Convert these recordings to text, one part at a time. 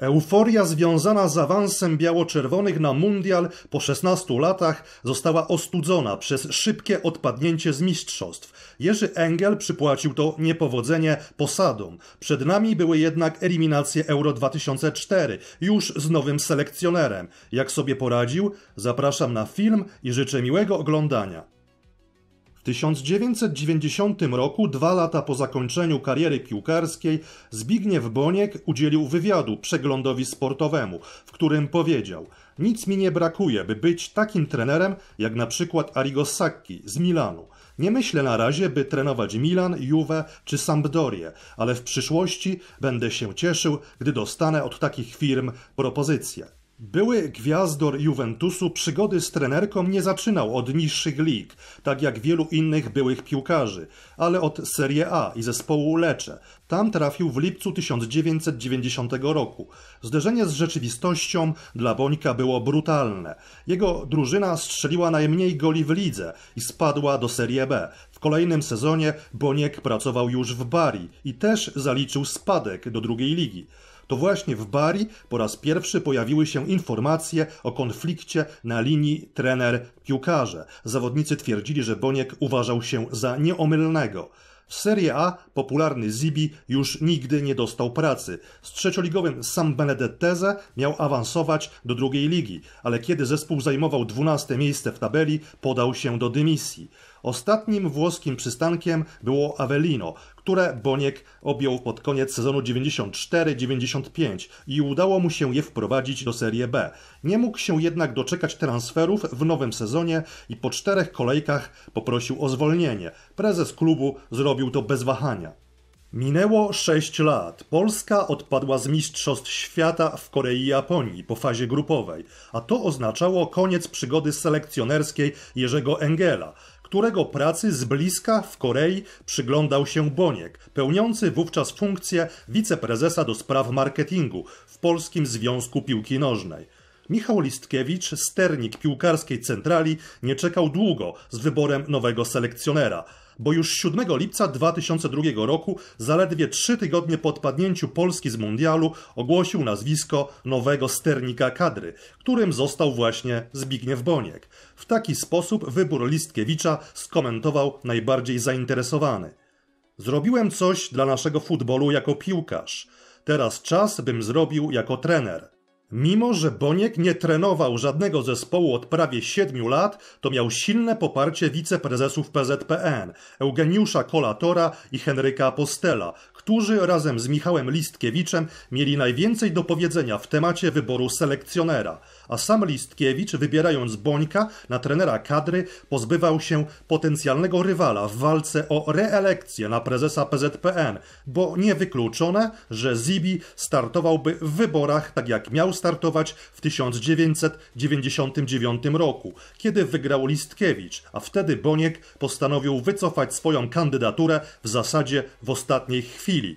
Euforia związana z awansem biało-czerwonych na mundial po 16 latach została ostudzona przez szybkie odpadnięcie z mistrzostw. Jerzy Engel przypłacił to niepowodzenie posadą. Przed nami były jednak eliminacje Euro 2004, już z nowym selekcjonerem. Jak sobie poradził? Zapraszam na film i życzę miłego oglądania. W 1990 roku, dwa lata po zakończeniu kariery piłkarskiej, Zbigniew Boniek udzielił wywiadu przeglądowi sportowemu, w którym powiedział: Nic mi nie brakuje, by być takim trenerem jak na przykład Arrigo Sacchi z Milanu. Nie myślę na razie, by trenować Milan, Juve czy Sampdorię, ale w przyszłości będę się cieszył, gdy dostanę od takich firm propozycje. Były gwiazdor Juventusu przygody z trenerką nie zaczynał od niższych lig, tak jak wielu innych byłych piłkarzy, ale od Serie A i zespołu Lecze. Tam trafił w lipcu 1990 roku. Zderzenie z rzeczywistością dla Bońka było brutalne. Jego drużyna strzeliła najmniej goli w lidze i spadła do Serie B. W kolejnym sezonie Boniek pracował już w Bari i też zaliczył spadek do drugiej ligi to właśnie w Bari po raz pierwszy pojawiły się informacje o konflikcie na linii trener-piłkarze. Zawodnicy twierdzili, że Boniek uważał się za nieomylnego. W Serie A popularny Zibi już nigdy nie dostał pracy. Z trzecioligowym Sam Benedetteze miał awansować do drugiej ligi, ale kiedy zespół zajmował 12 miejsce w tabeli, podał się do dymisji. Ostatnim włoskim przystankiem było Avellino, które Boniek objął pod koniec sezonu 94-95 i udało mu się je wprowadzić do Serie B. Nie mógł się jednak doczekać transferów w nowym sezonie i po czterech kolejkach poprosił o zwolnienie. Prezes klubu zrobił to bez wahania. Minęło 6 lat. Polska odpadła z Mistrzostw Świata w Korei i Japonii po fazie grupowej, a to oznaczało koniec przygody selekcjonerskiej Jerzego Engela, którego pracy z bliska w Korei przyglądał się Boniek, pełniący wówczas funkcję wiceprezesa do spraw marketingu w Polskim Związku Piłki Nożnej. Michał Listkiewicz, sternik piłkarskiej centrali, nie czekał długo z wyborem nowego selekcjonera – bo już 7 lipca 2002 roku, zaledwie trzy tygodnie po odpadnięciu Polski z mundialu, ogłosił nazwisko nowego sternika kadry, którym został właśnie Zbigniew Boniek. W taki sposób wybór Listkiewicza skomentował najbardziej zainteresowany. Zrobiłem coś dla naszego futbolu jako piłkarz. Teraz czas, bym zrobił jako trener. Mimo, że Boniek nie trenował żadnego zespołu od prawie siedmiu lat, to miał silne poparcie wiceprezesów PZPN, Eugeniusza Kolatora i Henryka Apostela, którzy razem z Michałem Listkiewiczem mieli najwięcej do powiedzenia w temacie wyboru selekcjonera, a sam Listkiewicz, wybierając Bońka na trenera kadry, pozbywał się potencjalnego rywala w walce o reelekcję na prezesa PZPN, bo niewykluczone, że Zibi startowałby w wyborach tak jak miał startować w 1999 roku, kiedy wygrał Listkiewicz, a wtedy Boniek postanowił wycofać swoją kandydaturę w zasadzie w ostatniej chwili.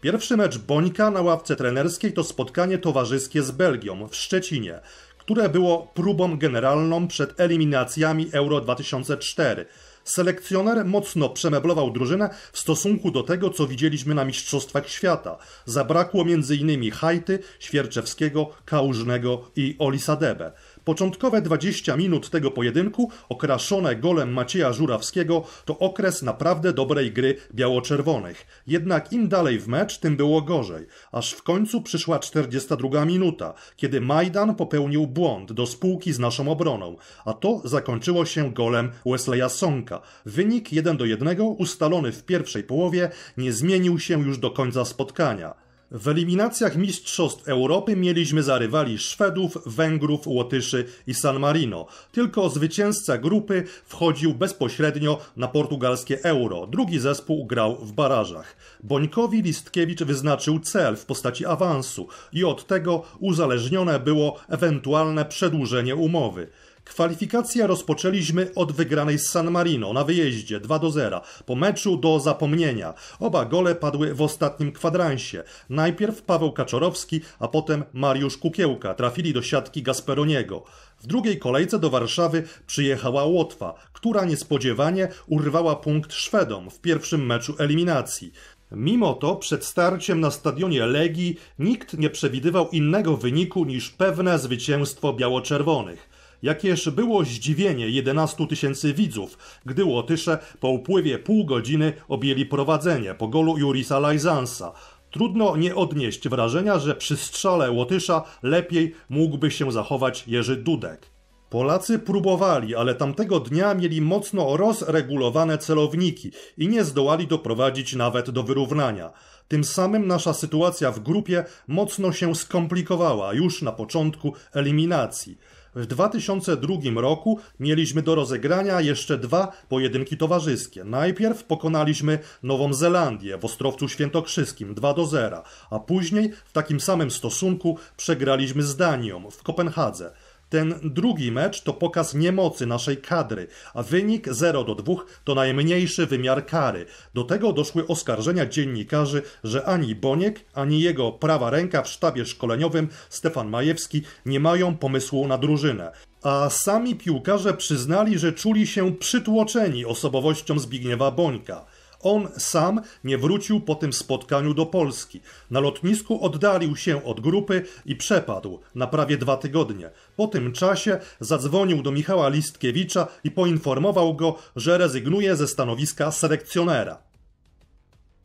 Pierwszy mecz Bońka na ławce trenerskiej to spotkanie towarzyskie z Belgią w Szczecinie, które było próbą generalną przed eliminacjami Euro 2004. Selekcjoner mocno przemeblował drużynę w stosunku do tego, co widzieliśmy na Mistrzostwach Świata. Zabrakło m.in. Hajty, Świerczewskiego, Kałużnego i Olisadebe. Początkowe 20 minut tego pojedynku, okraszone golem Macieja Żurawskiego, to okres naprawdę dobrej gry biało-czerwonych. Jednak im dalej w mecz, tym było gorzej. Aż w końcu przyszła 42 minuta, kiedy Majdan popełnił błąd do spółki z naszą obroną, a to zakończyło się golem Wesleya Sonka. Wynik 1 do 1 ustalony w pierwszej połowie nie zmienił się już do końca spotkania. W eliminacjach Mistrzostw Europy mieliśmy za rywali Szwedów, Węgrów, Łotyszy i San Marino. Tylko zwycięzca grupy wchodził bezpośrednio na portugalskie euro. Drugi zespół grał w barażach. Bońkowi Listkiewicz wyznaczył cel w postaci awansu i od tego uzależnione było ewentualne przedłużenie umowy. Kwalifikacje rozpoczęliśmy od wygranej z San Marino na wyjeździe 2 do 0, po meczu do zapomnienia. Oba gole padły w ostatnim kwadransie. Najpierw Paweł Kaczorowski, a potem Mariusz Kukiełka trafili do siatki Gasperoniego. W drugiej kolejce do Warszawy przyjechała Łotwa, która niespodziewanie urwała punkt Szwedom w pierwszym meczu eliminacji. Mimo to przed starciem na stadionie Legii nikt nie przewidywał innego wyniku niż pewne zwycięstwo biało-czerwonych. Jakież było zdziwienie 11 tysięcy widzów, gdy Łotysze po upływie pół godziny objęli prowadzenie po golu Jurisa Lajzansa. Trudno nie odnieść wrażenia, że przy strzale Łotysza lepiej mógłby się zachować Jerzy Dudek. Polacy próbowali, ale tamtego dnia mieli mocno rozregulowane celowniki i nie zdołali doprowadzić nawet do wyrównania. Tym samym nasza sytuacja w grupie mocno się skomplikowała już na początku eliminacji. W 2002 roku mieliśmy do rozegrania jeszcze dwa pojedynki towarzyskie. Najpierw pokonaliśmy Nową Zelandię w Ostrowcu Świętokrzyskim 2 do 0, a później w takim samym stosunku przegraliśmy z Danią w Kopenhadze ten drugi mecz to pokaz niemocy naszej kadry, a wynik 0 do 2 to najmniejszy wymiar kary. Do tego doszły oskarżenia dziennikarzy, że ani Boniek, ani jego prawa ręka w sztabie szkoleniowym Stefan Majewski nie mają pomysłu na drużynę a sami piłkarze przyznali, że czuli się przytłoczeni osobowością Zbigniewa Bońka. On sam nie wrócił po tym spotkaniu do Polski. Na lotnisku oddalił się od grupy i przepadł na prawie dwa tygodnie. Po tym czasie zadzwonił do Michała Listkiewicza i poinformował go, że rezygnuje ze stanowiska selekcjonera.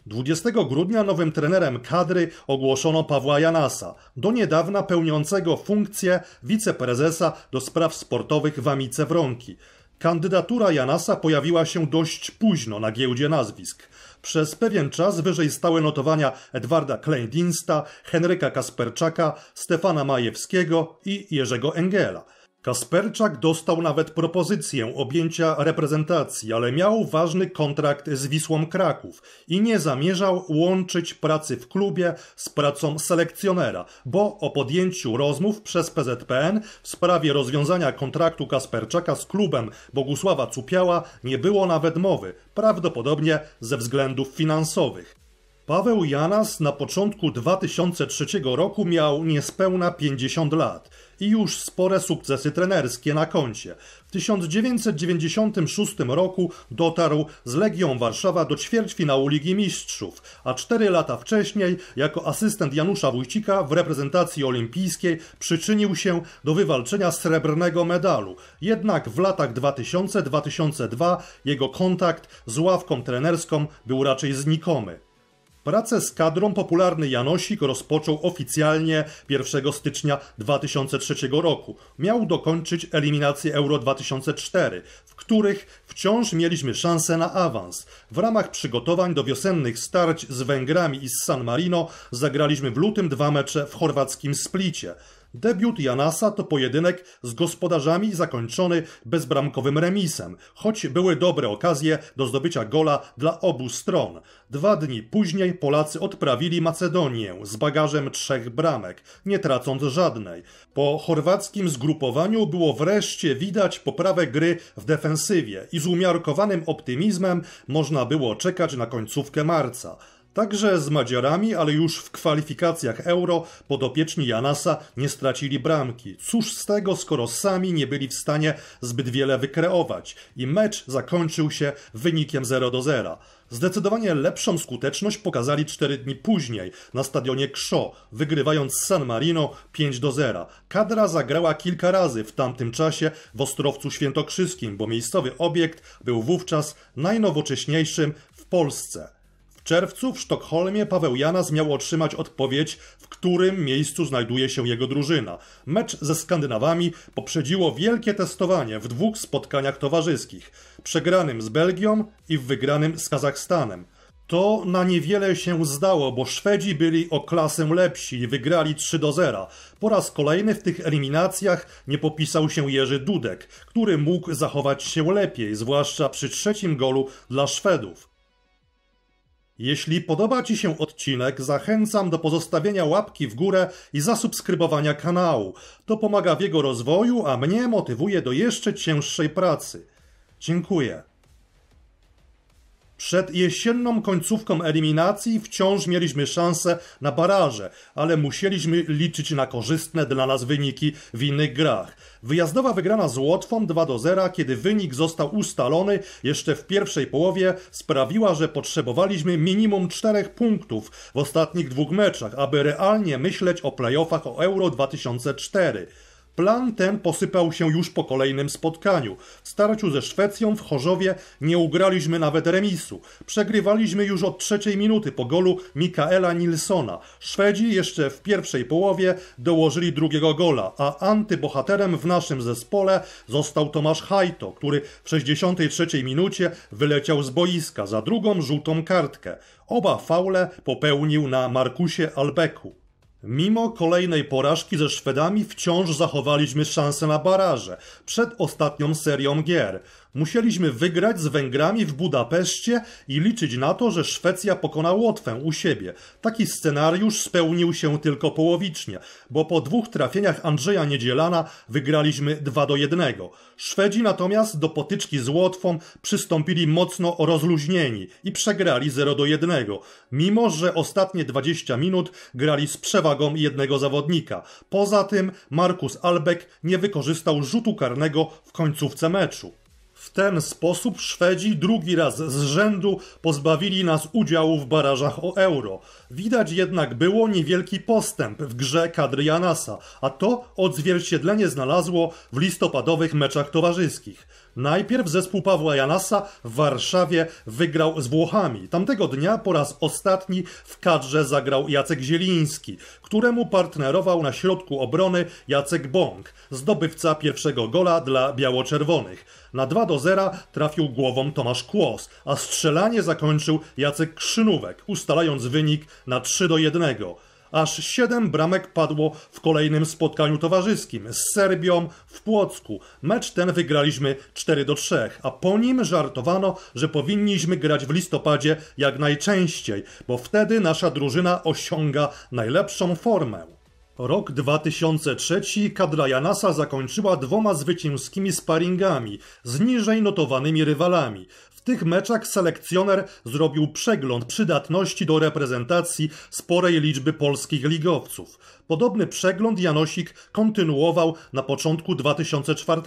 20 grudnia nowym trenerem kadry ogłoszono Pawła Janasa, do niedawna pełniącego funkcję wiceprezesa do spraw sportowych w Amice Wronki. Kandydatura Janasa pojawiła się dość późno na giełdzie nazwisk. Przez pewien czas wyżej stały notowania Edwarda Kleindiensta, Henryka Kasperczaka, Stefana Majewskiego i Jerzego Engela – Kasperczak dostał nawet propozycję objęcia reprezentacji, ale miał ważny kontrakt z Wisłą Kraków i nie zamierzał łączyć pracy w klubie z pracą selekcjonera, bo o podjęciu rozmów przez PZPN w sprawie rozwiązania kontraktu Kasperczaka z klubem Bogusława Cupiała nie było nawet mowy, prawdopodobnie ze względów finansowych. Paweł Janas na początku 2003 roku miał niespełna 50 lat i już spore sukcesy trenerskie na koncie. W 1996 roku dotarł z Legią Warszawa do ćwierćfinału Ligi Mistrzów, a cztery lata wcześniej jako asystent Janusza Wójcika w reprezentacji olimpijskiej przyczynił się do wywalczenia srebrnego medalu. Jednak w latach 2000-2002 jego kontakt z ławką trenerską był raczej znikomy. Pracę z kadrą popularny Janosik rozpoczął oficjalnie 1 stycznia 2003 roku. Miał dokończyć eliminację Euro 2004, w których wciąż mieliśmy szansę na awans. W ramach przygotowań do wiosennych starć z Węgrami i z San Marino zagraliśmy w lutym dwa mecze w chorwackim Splicie. Debiut Janasa to pojedynek z gospodarzami zakończony bezbramkowym remisem, choć były dobre okazje do zdobycia gola dla obu stron. Dwa dni później Polacy odprawili Macedonię z bagażem trzech bramek, nie tracąc żadnej. Po chorwackim zgrupowaniu było wreszcie widać poprawę gry w defensywie i z umiarkowanym optymizmem można było czekać na końcówkę marca. Także z Madziarami, ale już w kwalifikacjach euro podopieczni Janasa nie stracili bramki. Cóż z tego, skoro sami nie byli w stanie zbyt wiele wykreować i mecz zakończył się wynikiem 0 do 0. Zdecydowanie lepszą skuteczność pokazali 4 dni później na stadionie Kszo, wygrywając San Marino 5 do 0. Kadra zagrała kilka razy w tamtym czasie w Ostrowcu Świętokrzyskim, bo miejscowy obiekt był wówczas najnowocześniejszym w Polsce czerwcu w Sztokholmie Paweł Janas miał otrzymać odpowiedź, w którym miejscu znajduje się jego drużyna. Mecz ze Skandynawami poprzedziło wielkie testowanie w dwóch spotkaniach towarzyskich, przegranym z Belgią i w wygranym z Kazachstanem. To na niewiele się zdało, bo Szwedzi byli o klasę lepsi i wygrali 3 do 0. Po raz kolejny w tych eliminacjach nie popisał się Jerzy Dudek, który mógł zachować się lepiej, zwłaszcza przy trzecim golu dla Szwedów. Jeśli podoba Ci się odcinek, zachęcam do pozostawienia łapki w górę i zasubskrybowania kanału. To pomaga w jego rozwoju, a mnie motywuje do jeszcze cięższej pracy. Dziękuję. Przed jesienną końcówką eliminacji wciąż mieliśmy szansę na baraże, ale musieliśmy liczyć na korzystne dla nas wyniki w innych grach. Wyjazdowa wygrana z Łotwą 2 do 0, kiedy wynik został ustalony jeszcze w pierwszej połowie, sprawiła, że potrzebowaliśmy minimum 4 punktów w ostatnich dwóch meczach, aby realnie myśleć o playoffach o Euro 2004. Plan ten posypał się już po kolejnym spotkaniu. W starciu ze Szwecją w Chorzowie nie ugraliśmy nawet remisu. Przegrywaliśmy już od trzeciej minuty po golu Mikaela Nilsona. Szwedzi jeszcze w pierwszej połowie dołożyli drugiego gola, a antybohaterem w naszym zespole został Tomasz Hajto, który w 63 minucie wyleciał z boiska za drugą żółtą kartkę. Oba faule popełnił na Markusie Albeku. Mimo kolejnej porażki ze Szwedami wciąż zachowaliśmy szansę na baraże przed ostatnią serią gier. Musieliśmy wygrać z Węgrami w Budapeszcie i liczyć na to, że Szwecja pokona Łotwę u siebie. Taki scenariusz spełnił się tylko połowicznie, bo po dwóch trafieniach Andrzeja Niedzielana wygraliśmy 2 do 1. Szwedzi natomiast do potyczki z Łotwą przystąpili mocno rozluźnieni i przegrali 0 do 1, mimo że ostatnie 20 minut grali z przewagą jednego zawodnika. Poza tym Markus Albeck nie wykorzystał rzutu karnego w końcówce meczu. W ten sposób Szwedzi drugi raz z rzędu pozbawili nas udziału w barażach o euro. Widać jednak było niewielki postęp w grze kadry Janasa, a to odzwierciedlenie znalazło w listopadowych meczach towarzyskich. Najpierw zespół Pawła Janasa w Warszawie wygrał z Włochami. Tamtego dnia po raz ostatni w kadrze zagrał Jacek Zieliński, któremu partnerował na środku obrony Jacek Bąk, zdobywca pierwszego gola dla biało-czerwonych. Na 2 do 0 trafił głową Tomasz Kłos, a strzelanie zakończył Jacek Krzynówek, ustalając wynik na 3 do 1. Aż siedem bramek padło w kolejnym spotkaniu towarzyskim z Serbią w Płocku. Mecz ten wygraliśmy 4 do 3, a po nim żartowano, że powinniśmy grać w listopadzie jak najczęściej, bo wtedy nasza drużyna osiąga najlepszą formę. Rok 2003 kadra Janasa zakończyła dwoma zwycięskimi sparingami z niżej notowanymi rywalami tych meczach selekcjoner zrobił przegląd przydatności do reprezentacji sporej liczby polskich ligowców. Podobny przegląd Janosik kontynuował na początku 2004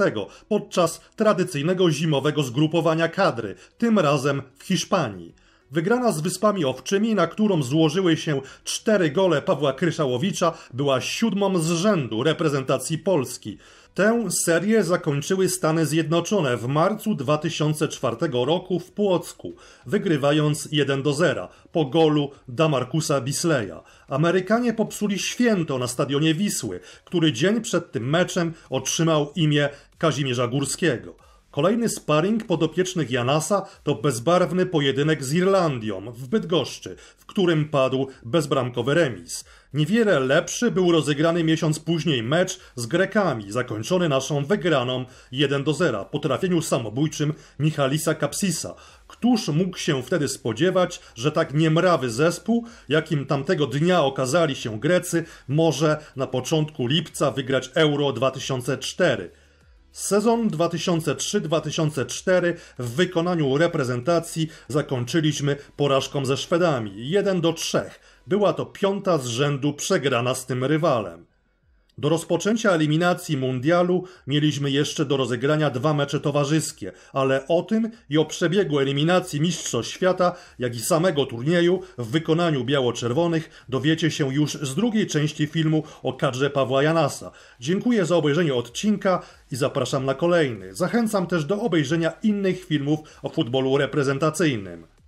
podczas tradycyjnego zimowego zgrupowania kadry, tym razem w Hiszpanii. Wygrana z Wyspami Owczymi, na którą złożyły się cztery gole Pawła Kryszałowicza, była siódmą z rzędu reprezentacji Polski. Tę serię zakończyły Stany Zjednoczone w marcu 2004 roku w Płocku, wygrywając 1 do 0 po golu Damarkusa Bisleya. Amerykanie popsuli święto na stadionie Wisły, który dzień przed tym meczem otrzymał imię Kazimierza Górskiego. Kolejny sparring podopiecznych Janasa to bezbarwny pojedynek z Irlandią w Bydgoszczy, w którym padł bezbramkowy remis. Niewiele lepszy był rozegrany miesiąc później mecz z Grekami, zakończony naszą wygraną 1 do 0 po trafieniu samobójczym Michalisa Kapsisa. Któż mógł się wtedy spodziewać, że tak niemrawy zespół, jakim tamtego dnia okazali się Grecy, może na początku lipca wygrać Euro 2004? Sezon 2003-2004 w wykonaniu reprezentacji zakończyliśmy porażką ze Szwedami 1 do 3. Była to piąta z rzędu przegrana z tym rywalem. Do rozpoczęcia eliminacji mundialu mieliśmy jeszcze do rozegrania dwa mecze towarzyskie, ale o tym i o przebiegu eliminacji Mistrzostw Świata, jak i samego turnieju w wykonaniu biało-czerwonych dowiecie się już z drugiej części filmu o kadrze Pawła Janasa. Dziękuję za obejrzenie odcinka i zapraszam na kolejny. Zachęcam też do obejrzenia innych filmów o futbolu reprezentacyjnym.